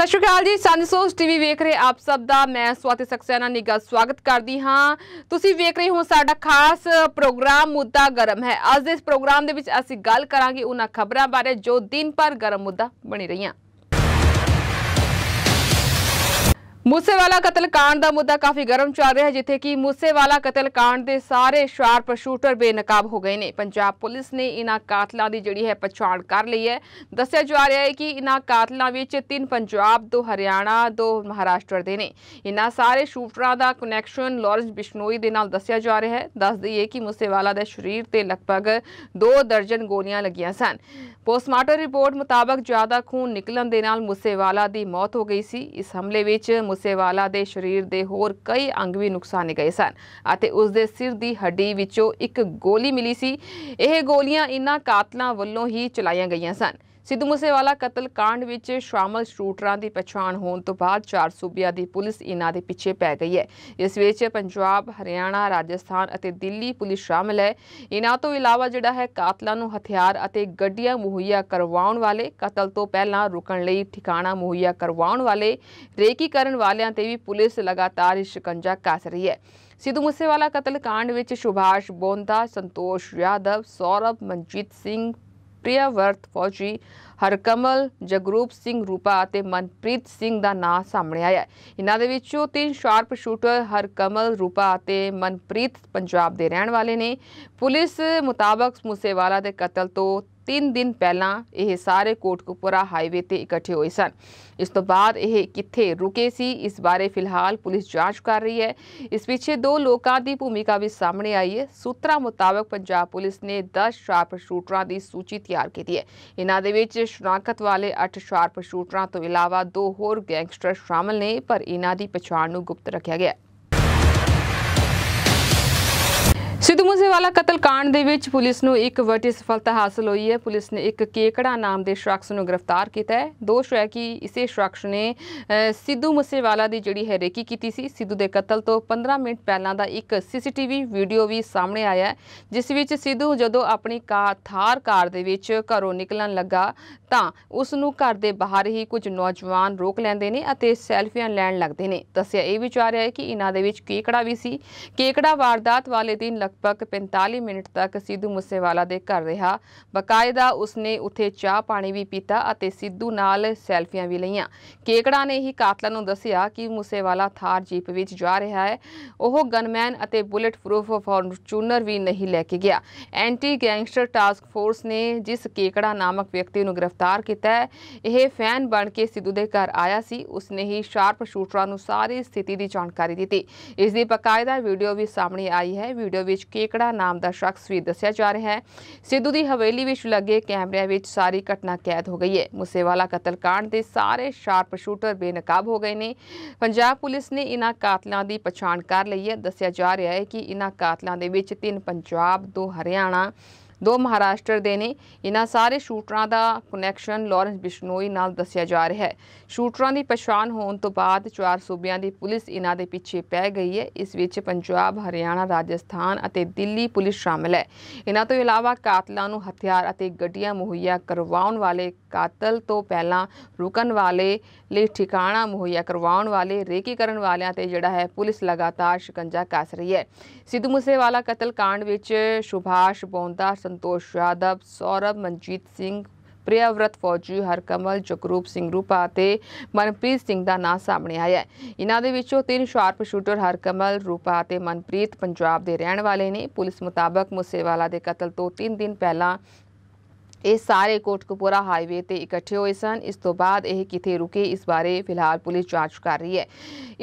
ਸਤਿ ਸ਼੍ਰੀ ਅਕਾਲ ਜੀ ਸੰਸੋਸ ਟੀਵੀ ਵੇਖ ਰਹੇ ਆਪ ਸਭ ਦਾ ਮੈਂ ਸਵਾਤੀ ਸਕਸੈਨਾ ਨਿਗਾ ਸਵਾਗਤ ਕਰਦੀ ਹਾਂ ਤੁਸੀਂ ਵੇਖ ਰਹੇ ਹੋ ਸਾਡਾ ਖਾਸ ਪ੍ਰੋਗਰਾਮ ਮੁੱਦਾ ਗਰਮ ਹੈ ਅੱਜ ਦੇ ਇਸ ਪ੍ਰੋਗਰਾਮ ਦੇ ਵਿੱਚ ਅਸੀਂ ਗੱਲ ਕਰਾਂਗੇ ਉਹਨਾਂ ਖਬਰਾਂ ਬਾਰੇ ਜੋ ਦਿਨ ਪਰ ਗਰਮ ਮੁੱਦਾ ਬਣੀ ਰਹੀਆਂ ਮੂਸੇਵਾਲਾ ਕਤਲकांड ਦਾ ਮੁੱਦਾ ਕਾਫੀ ਗਰਮ ਚੱਲ ਰਿਹਾ ਹੈ ਜਿੱਥੇ ਕਿ ਮੂਸੇਵਾਲਾ ਕਤਲकांड ਦੇ ਸਾਰੇ ਸ਼ਾਰਪ ਸ਼ੂਟਰ ਬੇਨਕਾਬ ਹੋ ਗਏ ਨੇ ਪੰਜਾਬ ਪੁਲਿਸ ਨੇ ਇਨ੍ਹਾਂ ਕਾਤਲਾਂ ਦੀ ਜਿਹੜੀ ਹੈ ਪਛਾਣ ਕਰ ਲਈ ਹੈ ਦੱਸਿਆ ਜਾ ਰਿਹਾ ਹੈ ਕਿ ਇਨ੍ਹਾਂ ਕਾਤਲਾਂ ਵਿੱਚ ਤਿੰਨ ਪੰਜਾਬ ਦੋ ਹਰਿਆਣਾ ਦੋ ਮਹਾਰਾਸ਼ਟਰ ਦੇ ਨੇ ਇਨ੍ਹਾਂ ਸਾਰੇ ਸ਼ੂਟਰਾਂ ਦਾ ਕਨੈਕਸ਼ਨ ਲਾਰੈਂਸ ਬਿਸ਼ਨੋਈ ਦੇ ਨਾਲ ਦੱਸਿਆ ਜਾ ਰਿਹਾ ਹੈ ਦੱਸ ਦਈਏ ਕਿ ਮੂਸੇਵਾਲਾ ਦੇ ਸਰੀਰ ਤੇ ਲਗਭਗ 2 ਦਰਜਨ ਗੋਲੀਆਂ ਲੱਗੀਆਂ ਸਨ ਪੋਸਟਮਾਰਟਮ ਰਿਪੋਰਟ ਮੁਤਾਬਕ ਜ਼ਿਆਦਾ ਖੂਨ ਨਿਕਲਣ ਦੇ ਨਾਲ ਮੂਸੇਵਾਲਾ ਦੀ ਮੌਤ ਹੋ ਗਈ ਸੀ ਇਸ ਹਮਲੇ ਵਿੱਚ ਵਾਲਾ ਦੇ ਸਰੀਰ ਦੇ ਹੋਰ ਕਈ ਅੰਗ ਵੀ ਨੁਕਸਾਨੇ ਗਏ ਸਨ ਅਤੇ ਉਸ ਦੇ ਸਿਰ ਦੀ ਹੱਡੀ ਵਿੱਚੋਂ ਇੱਕ ਗੋਲੀ ਮਿਲੀ ਸੀ ਇਹ ਗੋਲੀਆਂ ਇਨ੍ਹਾਂ ਕਾਤਲਾਂ ਵੱਲੋਂ ਹੀ ਚਲਾਈਆਂ ਗਈਆਂ ਸਨ ਸਿੱਧੂ ਮੂਸੇਵਾਲਾ ਕਤਲ ਕਾਂਡ ਵਿੱਚ ਸ਼ਾਮਲ ਸ਼ੂਟਰਾਂ ਦੀ ਪਛਾਣ ਹੋਣ ਤੋਂ ਬਾਅਦ ਚਾਰ ਸੂਬਿਆਂ ਦੀ ਪੁਲਿਸ ਇਹਨਾਂ ਦੇ ਪਿੱਛੇ ਪੈ ਗਈ ਹੈ ਇਸ ਵਿੱਚ ਪੰਜਾਬ ਹਰਿਆਣਾ ਰਾਜਸਥਾਨ ਅਤੇ ਦਿੱਲੀ ਪੁਲਿਸ ਸ਼ਾਮਲ ਹੈ ਇਹਨਾਂ ਤੋਂ ਇਲਾਵਾ ਜਿਹੜਾ ਹੈ ਕਾਤਲਾਂ ਨੂੰ ਹਥਿਆਰ ਅਤੇ ਗੱਡੀਆਂ ਮੁਹੱਈਆ ਕਰਵਾਉਣ ਵਾਲੇ ਕਤਲ ਤੋਂ ਪਹਿਲਾਂ ਰੁਕਣ ਲਈ ਠਿਕਾਣਾ ਮੁਹੱਈਆ ਕਰਵਾਉਣ ਵਾਲੇ ਰੇਕੀ ਕਰਨ ਵਾਲਿਆਂ ਤੇ ਵੀ ਪੁਲਿਸ ਲਗਾਤਾਰ ਸ਼ਿਕੰਜਾ ਕਸ ਰਹੀ ਹੈ ਸਿੱਧੂ ਮੂਸੇਵਾਲਾ ਕਤਲ ਕਾਂਡ ਵਿੱਚ ਸੁਭਾਸ਼ ਬੋਂਦਾ ਸੰਤੋਸ਼ ਯਾਦਵ ਸੌਰਭ ਮਨਜੀਤ ਸਿੰਘ ਪ੍ਰਿਆਵਰਤ ਫੌਜੀ ਹਰਕਮਲ ਜਗਰੂਪ ਸਿੰਘ ਰੂਪਾ ਅਤੇ ਮਨਪ੍ਰੀਤ ਸਿੰਘ ਦਾ ਨਾਮ ਸਾਹਮਣੇ ਆਇਆ ਇਹਨਾਂ ਦੇ ਵਿੱਚੋਂ ਤਿੰਨ ਸ਼ਾਰਪ ਸ਼ੂਟਰ ਹਰਕਮਲ ਰੂਪਾ ਅਤੇ ਮਨਪ੍ਰੀਤ ਪੰਜਾਬ ਦੇ ਰਹਿਣ ਵਾਲੇ ਨੇ ਪੁਲਿਸ ਮੁਤਾਬਕ ਮੂਸੇਵਾਲਾ ਦੇ ਕਤਲ ਤੋਂ 3 ਦਿਨ ਪਹਿਲਾਂ ਇਹ ਸਾਰੇ ਕੋਟਕਪੂਰਾ ਹਾਈਵੇ ਤੇ ਇਕੱਠੇ ਹੋਏ ਸਨ ਇਸ ਤੋਂ ਬਾਅਦ ਇਹ ਕਿੱਥੇ ਰੁਕੇ ਸੀ ਇਸ ਬਾਰੇ ਫਿਲਹਾਲ ਪੁਲਿਸ ਜਾਂਚ ਕਰ ਰਹੀ ਹੈ ਇਸ ਪਿੱਛੇ ਦੋ ਲੋਕਾਂ ਦੀ ਭੂਮਿਕਾ ਵੀ ਸਾਹਮਣੇ ਆਈ ਹੈ ਸੂਤਰਾਂ ਮੁਤਾਬਕ ਪੰਜਾਬ ਪੁਲਿਸ ਨੇ 10 ਸ਼ਾਰਪ ਸ਼ੂਟਰਾਂ ਦੀ ਸੂਚੀ ਤਿਆਰ ਕੀਤੀ ਹੈ ਇਹਨਾਂ ਦੇ ਵਿੱਚ ਸ਼ਨਾਖਤ ਵਾਲੇ 8 ਸ਼ਾਰਪ ਸ਼ੂਟਰਾਂ ਤੋਂ ਇਲਾਵਾ ਦੋ ਹੋਰ ਗੈਂਗਸਟਰ ਸ਼ਾਮਲ ਨੇ ਪਰ ਇਹਨਾਂ ਦੀ ਪਛਾਣ ਨੂੰ ਗੁਪਤ ਰੱਖਿਆ ਗਿਆ ਹੈ ਸਿੱਧੂ ਮੂਸੇਵਾਲਾ ਕਤਲ ਕਾਂਡ ਦੇ ਵਿੱਚ ਪੁਲਿਸ ਨੂੰ ਇੱਕ ਵੱਡੀ ਸਫਲਤਾ ਹਾਸਲ ਹੋਈ ਹੈ ਪੁਲਿਸ ਨੇ ਇੱਕ ਕੇਕੜਾ ਨਾਮ ਦੇ ਸ਼ਖਸ ਨੂੰ ਗ੍ਰਿਫਤਾਰ ਕੀਤਾ ਹੈ ਦੋਸ਼ ਹੈ ਕਿ ਇਸੇ ਸ਼ਖਸ ਨੇ ਸਿੱਧੂ ਮੂਸੇਵਾਲਾ ਦੀ ਜਿਹੜੀ ਹੈ ਰੇਕੀ ਕੀਤੀ ਸੀ ਸਿੱਧੂ ਦੇ ਕਤਲ ਤੋਂ 15 ਮਿੰਟ ਪਹਿਲਾਂ ਦਾ ਇੱਕ ਸੀਸੀਟੀਵੀ ਵੀਡੀਓ ਵੀ ਸਾਹਮਣੇ ਆਇਆ ਹੈ ਜਿਸ ਵਿੱਚ ਸਿੱਧੂ ਜਦੋਂ ਆਪਣੀ ਕਾਰ ਥਾਰ ਕਾਰ ਦੇ ਵਿੱਚ ਘਰੋਂ ਨਿਕਲਣ ਲੱਗਾ ਤਾਂ ਉਸ ਨੂੰ ਘਰ ਦੇ ਬਾਹਰ ਹੀ ਕੁਝ ਨੌਜਵਾਨ ਰੋਕ ਲੈਂਦੇ ਨੇ ਅਤੇ ਸੈਲਫੀਆਂ ਲੈਣ ਲੱਗਦੇ ਨੇ ਦੱਸਿਆ ਇਹ ਵਿਚਾਰ ਹੈ ਕਿ ਇਹਨਾਂ ਦੇ ਵਿੱਚ ਕੇਕੜਾ ਵੀ ਸੀ ਕੇਕੜਾ ਵਾਰਦਾਤ ਵਾਲੇ ਦਿਨ ਲਗਭਗ 45 ਮਿੰਟ ਤੱਕ ਸਿੱਧੂ ਮੂਸੇਵਾਲਾ ਦੇ ਘਰ ਰਿਹਾ ਬਕਾਇਦਾ ਉਸਨੇ ਉੱਥੇ ਚਾਹ ਪਾਣੀ ਵੀ ਪੀਤਾ ਅਤੇ ਸਿੱਧੂ ਨਾਲ ਸੈਲਫੀਆਂ ਵੀ ਲਈਆਂ ਕੇਕੜਾ ਨੇ ਹੀ ਕਾਤਲਾਂ ਨੂੰ ਦੱਸਿਆ ਕਿ ਮੂਸੇਵਾਲਾ ਥਾਰ ਜੀਪ ਵਿੱਚ ਜਾ ਰਿਹਾ ਹੈ ਉਹ ਗਨਮੈਨ ਅਤੇ ਬੁਲੇਟ ਪ੍ਰੂਫ ਫਾਰਚੂਨਰ ਵੀ ਨਹੀਂ ਲੈ ਕੇ ਗਿਆ ਐਂਟੀ ਗੈਂਗਸਟਰ ਟਾਸਕ ਫੋਰਸ ਨੇ ਜਿਸ ਕੇਕੜਾ ਨਾਮਕ ਵਿਅਕਤੀ ਨੂੰ ਗ੍ਰਿਫਤਾਰ ਕੀਤਾ ਹੈ ਇਹ ਫੈਨ ਬਣ ਕੇ ਸਿੱਧੂ ਦੇ ਘਰ ਆਇਆ ਸੀ ਉਸਨੇ ਹੀ ਸ਼ਾਰਪ ਸ਼ੂਟਰਾਂ ਨੂੰ ਸਾਰੀ ਸਥਿਤੀ ਦੀ ਜਾਣਕਾਰੀ ਦਿੱਤੀ ਇਸ ਦੀ ਬਕਾਇਦਾ ਵੀਡੀਓ ਵੀ ਸਾਹਮਣੇ ਆਈ ਹੈ ਵੀਡੀਓ ਵਿੱਚ ਵਿੱਚ ਕੇਕੜਾ ਨਾਮ ਦਾ ਸ਼ਖਸ ਵੀ ਦੱਸਿਆ ਜਾ ਰਿਹਾ ਹੈ ਸਿੱਧੂ ਦੀ ਹਵੇਲੀ ਵਿੱਚ ਲੱਗੇ ਕੈਮਰਿਆਂ ਵਿੱਚ ਸਾਰੀ ਘਟਨਾ ਕੈਦ ਹੋ ਗਈ ਹੈ ਮੁਸੇਵਾਲਾ ਕਤਲकांड ਦੇ ਸਾਰੇ ਸ਼ਾਰਪ ਸ਼ੂਟਰ ਬੇਨਕਾਬ ਹੋ ਗਏ ਨੇ ਪੰਜਾਬ ਪੁਲਿਸ ਨੇ ਇਨ੍ਹਾਂ ਕਾਤਲਾਂ ਦੀ ਪਛਾਣ ਕਰ ਲਈ ਹੈ ਦੱਸਿਆ ਜਾ ਰਿਹਾ ਹੈ ਕਿ ਇਨ੍ਹਾਂ ਕਾਤਲਾਂ ਦੇ ਵਿੱਚ ਤਿੰਨ ਪੰਜਾਬ ਦੋ ਹਰਿਆਣਾ ਦੋ ਮਹਾਰਾਸ਼ਟਰ ਦੇ ਨੇ ਇਹਨਾਂ ਸਾਰੇ ਸ਼ੂਟਰਾਂ ਦਾ ਕਨੈਕਸ਼ਨ ਲਾਰੈਂਸ ਬਿਸ਼ਨੋਈ ਨਾਲ ਦੱਸਿਆ ਜਾ ਰਿਹਾ ਹੈ ਸ਼ੂਟਰਾਂ ਦੀ ਪਛਾਣ ਹੋਣ ਤੋਂ ਬਾਅਦ ਚਾਰ ਸੂਬਿਆਂ ਦੀ ਪੁਲਿਸ ਇਹਨਾਂ ਦੇ ਪਿੱਛੇ ਪੈ ਗਈ ਹੈ ਇਸ ਵਿੱਚ ਪੰਜਾਬ ਹਰਿਆਣਾ ਰਾਜਸਥਾਨ ਅਤੇ ਦਿੱਲੀ ਪੁਲਿਸ ਸ਼ਾਮਲ ਹੈ ਇਹਨਾਂ ਤੋਂ ਇਲਾਵਾ ਕਾਤਲਾਂ ਨੂੰ ਹਥਿਆਰ ਅਤੇ ਗੱਡੀਆਂ ਮੁਹੱਈਆ ਕਰਵਾਉਣ ਵਾਲੇ ਕਾਤਲ ਤੋਂ ਪਹਿਲਾਂ ਰੁਕਣ ਵਾਲੇ ਲਈ ਠਿਕਾਣਾ ਮੁਹੱਈਆ ਕਰਵਾਉਣ ਵਾਲੇ ਰੇਕੀ ਕਰਨ ਵਾਲਿਆਂ ਤੇ ਜਿਹੜਾ ਹੈ ਪੁਲਿਸ ਲਗਾਤਾਰ ਸ਼ਿਕੰਜਾ ਕੱਸ ਰਹੀ ਹੈ ਸਿੱਧੂ ਮੂਸੇਵਾਲਾ ਕਤਲ ਕਾਂਡ ਵਿੱਚ ਸੁਭਾਸ਼ ਬੋਂਦਾ ਸੰਤੋਸ਼ ਯਾਦਵ ਸੌਰਭ ਮਨਜੀਤ ਸਿੰਘ ਪ੍ਰਿਆਵਰਤ ਫੌਜੀ ਹਰਕਮਲ ਜਗਰੂਪ ਸਿੰਘ ਰੂਪਾ ਤੇ ਮਨਪ੍ਰੀਤ ਸਿੰਘ ਦਾ ਨਾਮ ਸਾਹਮਣੇ ਆਇਆ ਹੈ ਇਹਨਾਂ ਦੇ ਵਿੱਚੋਂ ਤਿੰਨ ਸ਼ਾਰਪ ਸ਼ੂਟਰ ਹਰਕਮਲ ਰੂਪਾ ਤੇ ਮਨਪ੍ਰੀਤ ਪੰਜਾਬ ਦੇ ਰਹਿਣ ਵਾਲੇ ਨੇ ਪੁਲਿਸ ਮੁਤਾਬਕ ਮੁਸੇਵਾਲਾ ਦੇ ਕਤਲ ਤੋਂ 3 ਦਿਨ ਪਹਿਲਾਂ ਇਹ ਸਾਰੇ ਕੋਟਕਪੂਰਾ ਹਾਈਵੇ ਤੇ ਇਕੱਠੇ ਹੋਏ ਸਨ ਇਸ ਤੋਂ ਬਾਅਦ ਇਹ ਕਿਥੇ ਰੁਕੇ ਇਸ ਬਾਰੇ ਫਿਲਹਾਲ ਪੁਲਿਸ ਜਾਂਚ ਕਰ ਰਹੀ ਹੈ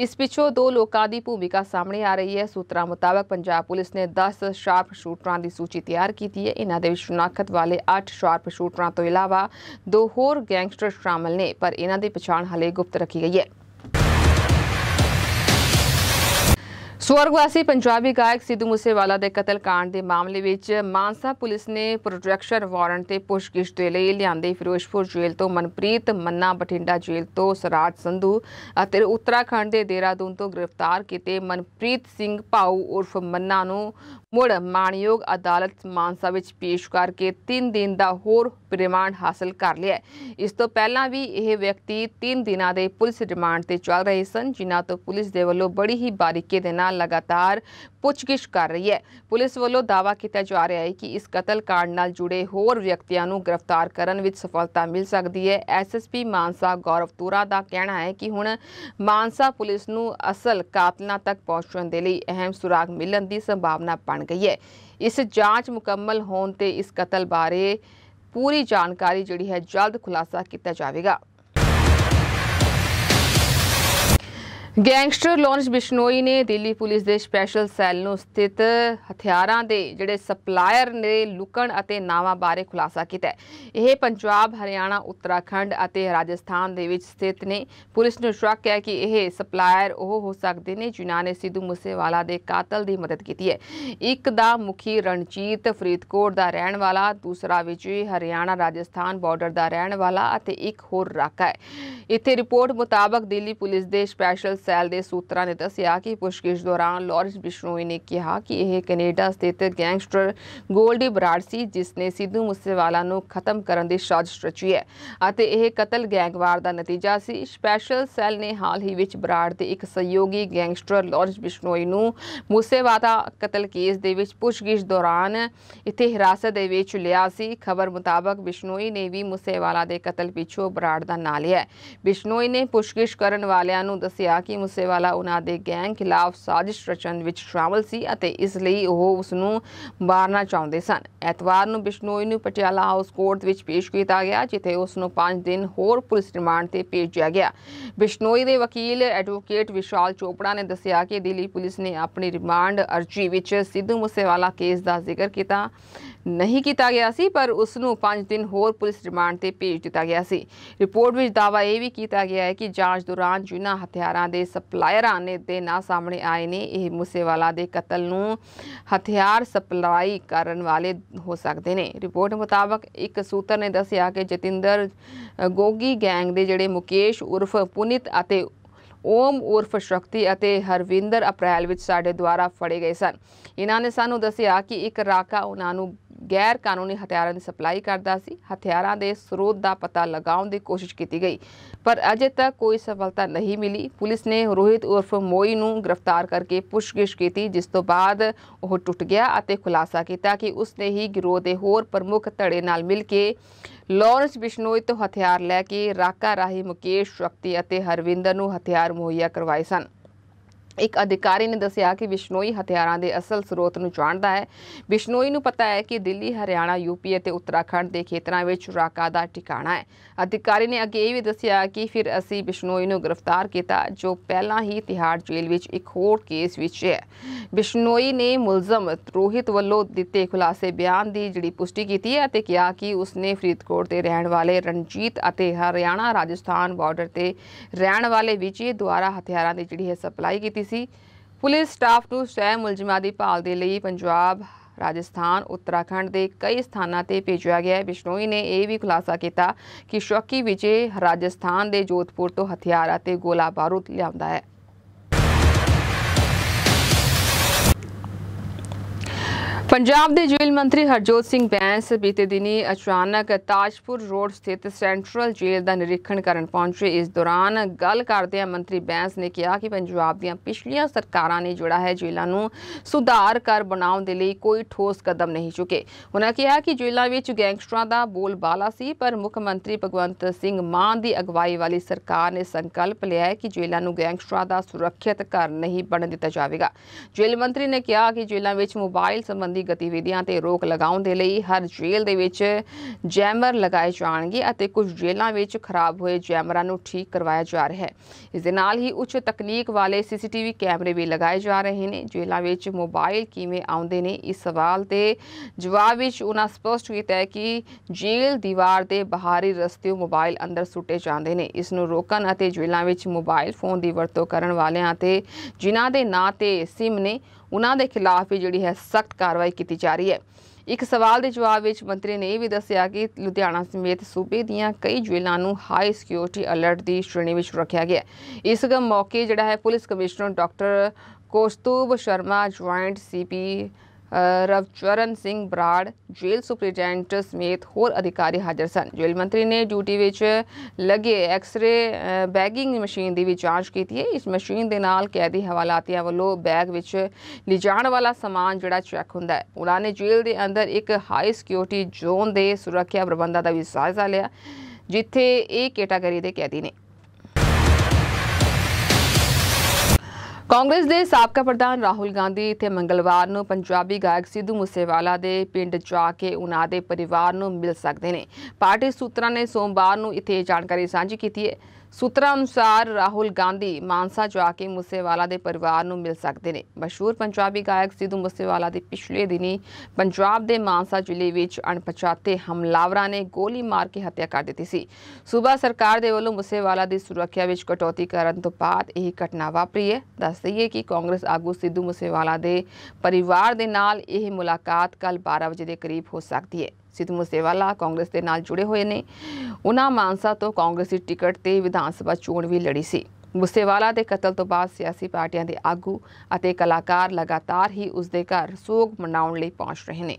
ਇਸ ਪਿੱਛੋਂ ਦੋ ਲੋਕਾਂ ਦੀ ਭੂਮਿਕਾ ਸਾਹਮਣੇ ਆ ਰਹੀ ਹੈ ਸੂਤਰਾਂ ਮੁਤਾਬਕ ਪੰਜਾਬ ਪੁਲਿਸ ਨੇ 10 ਸ਼ਾਰਪ ਸ਼ੂਟਰਾਂ ਦੀ ਸੂਚੀ ਤਿਆਰ ਕੀਤੀ ਹੈ ਇਹਨਾਂ ਦੇ ਵਿੱਚ ਸ਼ਨਾਖਤ ਵਾਲੇ 8 ਸ਼ਾਰਪ ਸ਼ੂਟਰਾਂ ਤੋਂ ਇਲਾਵਾ ਦੋ ਹੋਰ ਗੈਂਗਸਟਰ ਸ਼ਾਮਲ ਨੇ ਪਰ ਇਹਨਾਂ ਦੀ ਪਛਾਣ ਹਲੇ ਗੁਪਤ ਰੱਖੀ ਗਈ ਹੈ ਸਵਰਗਵਾਸੀ ਪੰਜਾਬੀ ਗਾਇਕ ਸਿੱਧੂ ਮੂਸੇਵਾਲਾ ਦੇ ਕਤਲ ਕਾਂਡ ਦੇ ਮਾਮਲੇ ਵਿੱਚ ਮਾਨਸਾ ਪੁਲਿਸ ਨੇ ਪ੍ਰੋਟੈਕਸ਼ਨ ਵਾਰੰਟ ਤੇ ਪੁੱਛਗਿੱਛ ਦੇ ਲਈ ਲਿਆਂਦੇ ਫਿਰੋਜ਼ਪੁਰ ਜੇਲ੍ਹ ਤੋਂ ਮਨਪ੍ਰੀਤ ਮੰਨਾ ਬਠਿੰਡਾ ਜੇਲ੍ਹ ਤੋਂ ਸਰਾਜ ਸੰਧੂ ਅਤੇ ਉੱਤਰਾਖੰਡ ਦੇ ਦੇਰਾਦੂਨ ਤੋਂ ਗ੍ਰਿਫਤਾਰ ਕੀਤੇ ਮਨਪ੍ਰੀਤ ਸਿੰਘ ਪਾਉ ਉਰਫ ਮੰਨਾ ਨੂੰ ਮੁੜ ਮਾਨਯੋਗ ਅਦਾਲਤ ਮਾਨਸਾ ਵਿੱਚ ਪੇਸ਼ ਕਰਕੇ 3 ਦਿਨ ਦਾ ਹੋਰ ਰਿਮਾਂਡ ਹਾਸਲ ਕਰ ਲਿਆ ਇਸ ਤੋਂ ਪਹਿਲਾਂ ਵੀ ਇਹ ਵਿਅਕਤੀ 3 ਦਿਨਾਂ ਦੇ ਪੁਲਿਸ ਰਿਮਾਂਡ ਤੇ ਚੱਲ ਰਹੇ ਸਨ ਜਿਨ੍ਹਾਂ ਤੋਂ ਪੁਲਿਸ ਦੇ ਵੱਲੋਂ ਬੜੀ ਹੀ ਬਾਰੀਕੀ ਦੇ ਨਾਲ ਲਗਾਤਾਰ ਪੁੱਛਗਿੱਛ ਕਰ ਰਹੀ ਹੈ ਪੁਲਿਸ ਵੱਲੋਂ ਦਾਵਾ ਕੀਤਾ ਜਾ ਰਿਹਾ ਹੈ ਕਿ ਇਸ ਕਤਲ ਕਾਂਡ ਨਾਲ ਜੁੜੇ ਹੋਰ ਵਿਅਕਤੀਆਂ ਨੂੰ ਗ੍ਰਿਫਤਾਰ ਕਰਨ ਵਿੱਚ ਸਫਲਤਾ ਮਿਲ ਸਕਦੀ ਹੈ ਐਸਐਸਪੀ ਮਾਨਸਾ ਗੌਰਵ ਤੂਰਾ ਦਾ ਕਹਿਣਾ ਹੈ ਕਿ ਹੁਣ ਮਾਨਸਾ ਪੁਲਿਸ ਨੂੰ ਅਸਲ ਕਾਤਲਾਂ ਤੱਕ ਪਹੁੰਚਣ ਦੇ ਲਈ ਅਹਿਮ ਸੁਰਾਗ ਮਿਲਣ ਦੀ ਸੰਭਾਵਨਾ ਬਣ ਗਈ ਹੈ ਇਸ ਜਾਂਚ ਮੁਕੰਮਲ ਹੋਣ ਤੇ ਇਸ ਕਤਲ ਬਾਰੇ ਪੂਰੀ ਜਾਣਕਾਰੀ ਜਿਹੜੀ ਹੈ ਜਲਦ ਖੁਲਾਸਾ ਕੀਤਾ ਜਾਵੇਗਾ ਗੈਂਗਸਟਰ ਲੌਂਚ ਬਿਸ਼ਨੋਈ ਨੇ ਦਿੱਲੀ ਪੁਲਿਸ ਦੇ ਸਪੈਸ਼ਲ ਸੈੱਲ ਨੂੰ ਸਥਿਤ ਹਥਿਆਰਾਂ ਦੇ ਜਿਹੜੇ ਸਪਲਾਇਰ ਨੇ ਲੁਕਣ ਅਤੇ ਨਾਵਾਂ ਬਾਰੇ ਖੁਲਾਸਾ ਕੀਤਾ ਇਹ ਪੰਜਾਬ ਹਰਿਆਣਾ ਉੱਤਰਾਖੰਡ ਅਤੇ ਰਾਜਸਥਾਨ ਦੇ ਵਿੱਚ ਸਥਿਤ ਨੇ ਪੁਲਿਸ ਨੂੰ ਸ਼ੱਕ ਹੈ ਕਿ ਇਹ ਸਪਲਾਇਰ ਉਹ ਹੋ ਸਕਦੇ ਨੇ ਜਿਨ੍ਹਾਂ ਨੇ ਸਿੱਧੂ ਮੂਸੇਵਾਲਾ ਦੇ ਕਾਤਲ ਦੀ ਮਦਦ ਕੀਤੀ ਹੈ ਇੱਕ ਦਾ ਮੁਖੀ ਰਣਜੀਤ ਫਰੀਦਕੋਟ ਦਾ ਰਹਿਣ ਵਾਲਾ ਦੂਸਰਾ ਵਿੱਚ ਹਰਿਆਣਾ ਰਾਜਸਥਾਨ ਬਾਰਡਰ ਦਾ ਰਹਿਣ ਵਾਲਾ ਅਤੇ ਇੱਕ ਹੋਰ ਰਾਕਾ ਹੈ ਇੱਥੇ ਰਿਪੋਰਟ ਮੁਤਾਬਕ ਦਿੱਲੀ ਪੁਲਿਸ ਦੇ ਸਪੈਸ਼ਲ ਸੈਲ ਦੇ ਸੂਤਰਾਂ ਨੇ ਦੱਸਿਆ ਕਿ ਪੁਸ਼ਕਿਸ਼ ਦੌਰਾਨ ਲਾਰੈਂਸ ਬਿਸ਼ਨੋਈ ਨੇ ਕਿਹਾ ਕਿ ਇਹ ਕੈਨੇਡਾ ਸਥਿਤ ਗੈਂਗਸਟਰ ਗੋਲਡੀ ਬਰਾੜ ਸੀ ਜਿਸ ਨੇ ਸਿੱਧੂ ਮੂਸੇਵਾਲਾ ਨੂੰ ਖਤਮ ਕਰਨ ਦੀ ਸਾਜ਼ਿਸ਼ ਰਚੀ ਹੈ ਅਤੇ ਇਹ ਕਤਲ ਗੈਂਗਵਾਰ ਦਾ ਨਤੀਜਾ ਸੀ ਸਪੈਸ਼ਲ ਸੈੱਲ ਨੇ ਹਾਲ ਹੀ ਵਿੱਚ ਬਰਾੜ ਦੇ ਇੱਕ ਸਹਿਯੋਗੀ ਗੈਂਗਸਟਰ ਲਾਰੈਂਸ ਬਿਸ਼ਨੋਈ ਨੂੰ ਮੂਸੇਵਾਲਾ ਕਤਲ ਕੇਸ ਦੇ ਵਿੱਚ ਪੁਸ਼ਕਿਸ਼ ਦੌਰਾਨ ਇੱਥੇ ਹਿਰਾਸਤ ਦੇ ਵਿੱਚ ਲਿਆ ਸੀ ਖਬਰ ਮੁਤਾਬਕ ਬਿਸ਼ਨੋਈ ਨੇ ਵੀ ਮੂਸੇਵਾਲਾ ਦੇ ਕਤਲ ਪਿੱਛੋਂ ਬਰਾੜ ਦਾ ਨਾਂ ਲਿਆ ਬਿਸ਼ਨੋਈ ਨੇ ਪੁਸ਼ਕਿਸ਼ ਕਰਨ ਵਾਲਿਆਂ ਨੂੰ ਦੱਸਿਆ ਕਿ ਮੂਸੇਵਾਲਾ ਉਹਨਾਂ ਦੇ ਗੈਂਗ ਖਿਲਾਫ ਸਾਜ਼ਿਸ਼ ਰਚਨ ਵਿੱਚ ਸ਼ਾਮਲ ਸੀ ਅਤੇ ਇਸ ਲਈ ਉਹ ਉਸ ਨੂੰ ਮਾਰਨਾ ਚਾਹੁੰਦੇ ਸਨ ਐਤਵਾਰ ਨੂੰ ਬਿਸ਼ਨੋਈ ਨੂੰ ਪਟਿਆਲਾ ਹਾਊਸ ਕੋਰਟ ਵਿੱਚ ਪੇਸ਼ ਕੀਤਾ ਗਿਆ ਜਿੱਥੇ ਉਸ ਨੂੰ 5 ਦਿਨ ਹੋਰ ਪੁਲਿਸ ਰਿਮਾਂਡ ਤੇ ਭੇਜਿਆ ਗਿਆ ਬਿਸ਼ਨੋਈ ਦੇ ਵਕੀਲ ਐਡਵੋਕੇਟ ਵਿਸ਼ਾਲ ਚੋਪੜਾ ਨੇ ਦੱਸਿਆ ਕਿ ਦਿੱਲੀ ਪੁਲਿਸ ਨੇ ਆਪਣੀ ਰਿਮਾਂਡ ਅਰਜ਼ੀ ਵਿੱਚ ਸਿੱਧੂ ਮੂਸੇਵਾਲਾ ਕੇਸ ਦਾ ਜ਼ਿਕਰ ਕੀਤਾ ਨਹੀਂ ਕੀਤਾ ਗਿਆ ਸੀ ਪਰ ਉਸ ਨੂੰ 5 ਦਿਨ ਹੋਰ ਪੁਲਿਸ ਰਿਮਾਂਡ ਤੇ ਭੇਜ ਦਿੱਤਾ ਗਿਆ ਸੀ ਰਿਪੋਰਟ ਵਿੱਚ ਦਾਵਾ ਇਹ ਵੀ ਕੀਤਾ ਗਿਆ ਹੈ ਕਿ ਜਾਂਚ ਦੌਰਾਨ ਜਿਨ੍ਹਾਂ ਹਥਿਆਰਾਂ ਦੇ ਦੇ ਸਪਲਾਇਰਾਂ ਨੇ ਦੇ ਨਾਂ ਸਾਹਮਣੇ ਆਏ ਨੇ ਇਹ ਮੂਸੇਵਾਲਾ ਦੇ ਕਤਲ ਨੂੰ ਹਥਿਆਰ ਸਪਲਾਈ ਕਰਨ ਵਾਲੇ ਹੋ ਸਕਦੇ ਨੇ ਰਿਪੋਰਟ ਮੁਤਾਬਕ ਇੱਕ ਸੂਤਰ ਨੇ ਦੱਸਿਆ ਕਿ ਜਤਿੰਦਰ ਗੋਗੀ ਗੈਂਗ ਦੇ ਜਿਹੜੇ ਮੁਕੇਸ਼ ਉਰਫ ਪੁਨਿਤ ਅਤੇ ਓਮ ਉਰਫ ਸ਼ਕਤੀ ਅਤੇ ਹਰਵਿੰਦਰ ਅਪ੍ਰੈਲ ਵਿੱਚ ਸਾਡੇ ਦੁਆਰਾ ਫੜੇ ਗਏ ਸਨ ਇਹਨਾਂ ਨੇ ਸਾਨੂੰ ਦੱਸਿਆ ਕਿ ਇੱਕ ਰਾਕਾ ਉਹਨਾਂ ਨੂੰ ਗੈਰ ਕਾਨੂੰਨੀ ਹਥਿਆਰਾਂ ਦੀ ਸਪਲਾਈ ਕਰਦਾ ਸੀ ਹਥਿਆਰਾਂ ਦੇ ਸਰੋਤ ਦਾ ਪਤਾ ਲਗਾਉਣ ਦੀ ਕੋਸ਼ਿਸ਼ ਕੀਤੀ ਗਈ ਪਰ ਅਜੇ ਤੱਕ ਕੋਈ ਸਫਲਤਾ ਨਹੀਂ ਮਿਲੀ ਪੁਲਿਸ ਨੇ ਰੋਹਿਤ ਉਰਫ ਮੋਈ ਨੂੰ ਗ੍ਰਿਫਤਾਰ ਕਰਕੇ ਪੁੱਛਗਿਛ ਕੀਤੀ ਜਿਸ ਤੋਂ ਬਾਅਦ ਉਹ ਟੁੱਟ ਗਿਆ ਅਤੇ ਖੁਲਾਸਾ ਕੀਤਾ ਕਿ ਉਸਨੇ ਹੀ ਗਿਰੋਹ ਦੇ ਹੋਰ ਪ੍ਰਮੁੱਖ ਧੜੇ ਨਾਲ ਮਿਲ ਕੇ ਲਾਰੈਂਸ ਬਿਸ਼ਨੋਈ ਤੋਂ ਹਥਿਆਰ ਲੈ ਕੇ ਰਾਕਾ ਰਾਹੀ ਮੁਕੇਸ਼ ਸ਼ਕਤੀ ਅਤੇ ਹਰਵਿੰਦਰ ਨੂੰ ਹਥਿਆਰ ਮੁਹੱਈਆ ਕਰਵਾਏ ਸਨ ਇੱਕ ਅਧਿਕਾਰੀ ਨੇ ਦੱਸਿਆ ਕਿ ਵਿਸ਼ਨੋਈ ਹਥਿਆਰਾਂ ਦੇ ਅਸਲ ਸਰੋਤ ਨੂੰ ਜਾਣਦਾ ਹੈ ਵਿਸ਼ਨੋਈ ਨੂੰ ਪਤਾ ਹੈ ਕਿ ਦਿੱਲੀ ਹਰਿਆਣਾ ਯੂਪੀ ਅਤੇ ਉੱਤਰਾਖੰਡ ਦੇ ਖੇਤਰਾਂ ਵਿੱਚ ਰਾਕਾ ਦਾ ਟਿਕਾਣਾ ਹੈ ਅਧਿਕਾਰੀ ਨੇ ਅੱਗੇ ਇਹ ਵੀ ਦੱਸਿਆ ਕਿ ਫਿਰ ਅਸੀਂ ਵਿਸ਼ਨੋਈ ਨੂੰ ਗ੍ਰਿਫਤਾਰ ਕੀਤਾ ਜੋ ਪਹਿਲਾਂ ਹੀ ਤਿਹਾੜ ਜੇਲ੍ਹ ਵਿੱਚ ਇੱਕ ਹੋਰ ਕੇਸ ਵਿੱਚ ਹੈ ਵਿਸ਼ਨੋਈ ਨੇ ਮੁਲਜ਼ਮ ਰੋਹਿਤ ਵੱਲੋਂ ਦਿੱਤੇ ਖੁਲਾਸੇ ਬਿਆਨ ਦੀ ਜਿਹੜੀ ਪੁਸ਼ਟੀ ਕੀਤੀ ਹੈ ਅਤੇ ਕਿਹਾ ਕਿ ਉਸਨੇ ਫਰੀਦਕੋਟ ਦੇ ਰਹਿਣ ਵਾਲੇ ਰਣਜੀਤ ਅਤੇ ਹਰਿਆਣਾ ਰਾਜਸਥਾਨ ਬਾਰਡਰ ਤੇ ਰਹਿਣ ਵਾਲੇ ਵਿਜੇ ਦੁਆਰਾ ਹਥਿਆਰਾਂ ਦੀ ਜਿਹੜੀ ਹੈ ਸਪਲਾਈ ਕੀਤੀ ਸੀ ਪੁਲਿਸ ਸਟਾਫ ਨੂੰ ਸਹਿ ਮੁਲਜ਼ਮਾਂ ਦੀ ਭਾਲ ਦੇ ਲਈ ਪੰਜਾਬ ਰਾਜਸਥਾਨ ਉੱਤਰਾਖੰਡ ਦੇ ਕਈ ਸਥਾਨਾਂ ਤੇ ਭੇਜਿਆ ਗਿਆ ਹੈ ਬਿਸ਼ਨੋਈ ਨੇ ਇਹ ਵੀ ਖੁਲਾਸਾ ਕੀਤਾ ਕਿ ਸ਼ੌਕੀ ਵਿਜੇ ਰਾਜਸਥਾਨ ਦੇ ਜੋਧਪੁਰ ਤੋਂ ਹਥਿਆਰ ਅਤੇ ਗੋਲਾ ਬਾਰੂਦ ਲਿਆਉਂਦਾ ਹੈ ਪੰਜਾਬ ਦੇ ਜੇਲ੍ਹ ਮੰਤਰੀ ਹਰਜੋਤ ਸਿੰਘ ਬੈਂਸ ਬੀਤੇ ਦਿਨੀ ਅਚਾਨਕ ਤਾਜਪੁਰ ਰੋਡ ਸਥਿਤ ਸੈਂਟਰਲ ਜੇਲ੍ਹ ਦਾ ਨਿਰੀਖਣ ਕਰਨ ਪਹੁੰਚੇ ਇਸ ਦੌਰਾਨ ਗੱਲ ਕਰਦਿਆਂ ਮੰਤਰੀ ਬੈਂਸ ਨੇ ਕਿਹਾ ਕਿ ਪੰਜਾਬ ਦੀਆਂ ਪਿਛਲੀਆਂ ਸਰਕਾਰਾਂ ਨੇ ਜਿਹੜਾ ਹੈ ਜੇਲ੍ਹਾਂ ਨੂੰ ਸੁਧਾਰ ਕਰ ਬਣਾਉਣ ਦੇ ਲਈ ਕੋਈ ਠੋਸ ਕਦਮ ਨਹੀਂ ਚੁੱਕੇ ਉਹਨਾਂ ਕਿਹਾ ਕਿ ਜੇਲ੍ਹਾਂ ਵਿੱਚ ਗੈਂਗਸਟਰਾਂ ਦਾ ਬੋਲਬਾਲਾ ਸੀ ਪਰ ਮੁੱਖ ਮੰਤਰੀ ਭਗਵੰਤ ਸਿੰਘ ਮਾਨ ਦੀ ਅਗਵਾਈ ਵਾਲੀ ਸਰਕਾਰ ਨੇ ਸੰਕਲਪ ਲਿਆ ਹੈ ਕਿ ਜੇਲ੍ਹਾਂ ਨੂੰ ਗੈਂਗਸਟਰਾਂ ਦਾ ਸੁਰੱਖਿਅਤ ਘਰ ਨਹੀਂ ਬਣਨ ਦਿੱਤਾ ਜਾਵੇਗਾ ਜੇਲ੍ਹ ਮੰਤਰੀ ਨੇ ਕਿਹਾ ਕਿ ਜੇਲ੍ਹਾਂ ਵਿੱਚ ਮੋਬਾਈਲ ਸੰਬੰਧੀ ਦੀ ਗਤੀਵਿਧੀਆਂ ਤੇ ਰੋਕ ਲਗਾਉਣ ਦੇ ਲਈ ਹਰ ਜੇਲ੍ਹ ਦੇ ਵਿੱਚ ਜੈਮਰ ਲਗਾਏ ਜਾਣਗੇ ਅਤੇ ਕੁਝ ਜੇਲ੍ਹਾਂ ਵਿੱਚ ਖਰਾਬ ਹੋਏ ਜੈਮਰਾਂ ਨੂੰ ਠੀਕ ਕਰਵਾਇਆ ਜਾ ਰਿਹਾ ਹੈ ਇਸ ਦੇ ਨਾਲ ਹੀ ਉੱਚ ਤਕਨੀਕ ਵਾਲੇ ਸੀਸੀਟੀਵੀ ਕੈਮਰੇ ਵੀ ਲਗਾਏ ਜਾ ਰਹੇ ਨੇ ਜੇਲ੍ਹਾਂ ਵਿੱਚ ਮੋਬਾਈਲ ਕਿਵੇਂ ਆਉਂਦੇ ਨੇ ਇਸ ਸਵਾਲ ਤੇ ਜਵਾਬ ਵਿੱਚ ਉਹਨਾਂ ਸਪਸ਼ਟ ਕੀਤਾ ਹੈ ਕਿ ਜੇਲ੍ਹ ਦੀਵਾਰ ਦੇ ਬਾਹਰੀ ਰਸਤੇ ਮੋਬਾਈਲ ਅੰਦਰ ਸੁੱਟੇ ਜਾਂਦੇ ਨੇ ਇਸ ਨੂੰ ਰੋਕਣ ਅਤੇ ਜੇਲ੍ਹਾਂ ਵਿੱਚ ਮੋਬਾਈਲ ਫੋਨ ਦੀ ਵਰਤੋਂ ਕਰਨ ਵਾਲਿਆਂ ਤੇ ਜਿਨ੍ਹਾਂ ਦੇ ਨਾਂ ਤੇ ਸਿਮ ਨੇ ਉਹਨਾਂ ਦੇ ਖਿਲਾਫ ਵੀ ਜਿਹੜੀ ਹੈ ਸਖਤ ਕਾਰਵਾਈ ਕੀਤੀ ਜਾ ਰਹੀ ਹੈ ਇੱਕ ਸਵਾਲ ਦੇ ਜਵਾਬ ਵਿੱਚ ਮੰਤਰੀ ਨੇ ਇਹ ਵੀ ਦੱਸਿਆ ਕਿ ਲੁਧਿਆਣਾ ਸਮੇਤ ਸੂਬੇ ਦੀਆਂ ਕਈ ਜ਼ਿਲ੍ਹਿਆਂ ਨੂੰ ਹਾਈ ਸਿਕਿਉਰਿਟੀ ਅਲਰਟ ਦੀ ਸ਼੍ਰੇਣੀ ਵਿੱਚ ਰੱਖਿਆ ਗਿਆ ਇਸ ਗਮ ਮੌਕੇ ਜਿਹੜਾ ਹੈ police commissioner doctor Kaustubh Sharma joint CP Ravcharan Singh Brar jail superintendent ਸਮੇਤ ਹੋਰ ਅਧਿਕਾਰੀ ਹਾਜ਼ਰ ਸਨ ਜੇਲ੍ਹ ਮੰਤਰੀ ਨੇ ਡਿਊਟੀ ਵਿੱਚ ਲੱਗੇ ਐਕਸ-ਰੇ ਬੈਗਿੰਗ ਮਸ਼ੀਨ ਦੀ ਵੀ ਜਾਂਚ ਕੀਤੀ ਹੈ ਇਸ ਮਸ਼ੀਨ ਦੇ ਨਾਲ ਕੈਦੀ ਹਵਾਲਾਤੀਆਂ ਵੱਲੋਂ ਬੈਗ ਵਿੱਚ ਲਿਜਾਣ ਵਾਲਾ ਸਮਾਨ ਜਿਹੜਾ ਚੈੱਕ ਹੁੰਦਾ ਹੈ ਉਹਨਾਂ ਨੇ ਜੇਲ੍ਹ ਦੇ ਅੰਦਰ ਇੱਕ ਹਾਈ ਸਿਕਿਉਰਿਟੀ ਜ਼ੋਨ ਦੇ ਸੁਰੱਖਿਆ ਪ੍ਰਬੰਧਾਂ ਦਾ ਵੀ ਜਾਇਜ਼ਾ ਲਿਆ ਜਿੱਥੇ ਇਹ ਕੈਟਾਗਰੀ ਦੇ ਕੈਦੀ ਨੇ ਕਾਂਗਰਸ ਦੇ ਸਾਬਕਾ ਪ੍ਰਧਾਨ ਰਾਹੁਲ ਗਾਂਧੀ ਇਥੇ ਮੰਗਲਵਾਰ ਨੂੰ ਪੰਜਾਬੀ ਗਾਇਕ ਸਿੱਧੂ ਮੂਸੇਵਾਲਾ ਦੇ ਪਿੰਡ ਜਾ ਕੇ ਉਹਨਾਂ ਦੇ ਪਰਿਵਾਰ ਨੂੰ ਮਿਲ ਸਕਦੇ ਨੇ ਪਾਰਟੀ ਸੂਤਰਾਂ ਨੇ ਸੋਮਵਾਰ ਨੂੰ ਇਥੇ ਜਾਣਕਾਰੀ ਸਾਂਝੀ ਕੀਤੀ ਹੈ ਸੂਤਰਾਂ ਅਨੁਸਾਰ ਰਾਹੁਲ ਗਾਂਧੀ ਮਾਨਸਾ ਜਾ ਕੇ ਮੁਸੇਵਾਲਾ ਦੇ ਪਰਿਵਾਰ ਨੂੰ ਮਿਲ ਸਕਦੇ ਨੇ ਮਸ਼ਹੂਰ ਪੰਜਾਬੀ ਗਾਇਕ ਸਿੱਧੂ ਮੁਸੇਵਾਲਾ ਦੇ ਪਿਛਲੇ ਦਿਨੀ ਪੰਜਾਬ ਦੇ ਮਾਨਸਾ ਜ਼ਿਲ੍ਹੇ ਵਿੱਚ ਅਣਪਛਾਤੇ ਹਮਲਾਵਰਾਂ ਨੇ ਗੋਲੀ ਮਾਰ ਕੇ ਹੱਤਿਆ ਕਰ ਦਿੱਤੀ ਸੀ ਸੂਬਾ ਸਰਕਾਰ ਦੇ ਵੱਲੋਂ ਮੁਸੇਵਾਲਾ ਦੀ ਸੁਰੱਖਿਆ ਵਿੱਚ ਕਟੌਤੀ ਕਰਨ ਤੋਂ ਬਾਅਦ ਇਹ ਘਟਨਾ ਵਾਪਰੀ ਹੈ ਦੱਸ ਦਈਏ ਕਿ ਕਾਂਗਰਸ ਆਗੂ ਸਿੱਧੂ ਮੁਸੇਵਾਲਾ ਦੇ ਪਰਿਵਾਰ ਦੇ ਨਾਲ ਇਹ ਮੁਲਾਕਾਤ ਕੱਲ 12 ਵਜੇ ਦੇ ਕਰੀਬ ਹੋ ਸਕਦੀ ਹੈ ਸਿੱਧੂ ਮੂਸੇਵਾਲਾ ਕਾਂਗਰਸ ਦੇ ਨਾਲ ਜੁੜੇ ਹੋਏ ਨੇ ਉਹਨਾਂ ਮਾਨਸਾ ਤੋਂ ਕਾਂਗਰਸੀ ਟਿਕਟ ਤੇ ਵਿਧਾਨ ਸਭਾ ਚੋਣ ਵੀ ਲੜੀ ਸੀ ਮੂਸੇਵਾਲਾ ਦੇ ਕਤਲ ਤੋਂ ਬਾਅਦ ਸਿਆਸੀ ਪਾਰਟੀਆਂ ਦੇ ਆਗੂ ਅਤੇ ਕਲਾਕਾਰ ਲਗਾਤਾਰ ਹੀ ਉਸ ਦੇ ਘਰ ਸੋਗ ਮਨਾਉਣ ਲਈ ਪਹੁੰਚ ਰਹੇ ਨੇ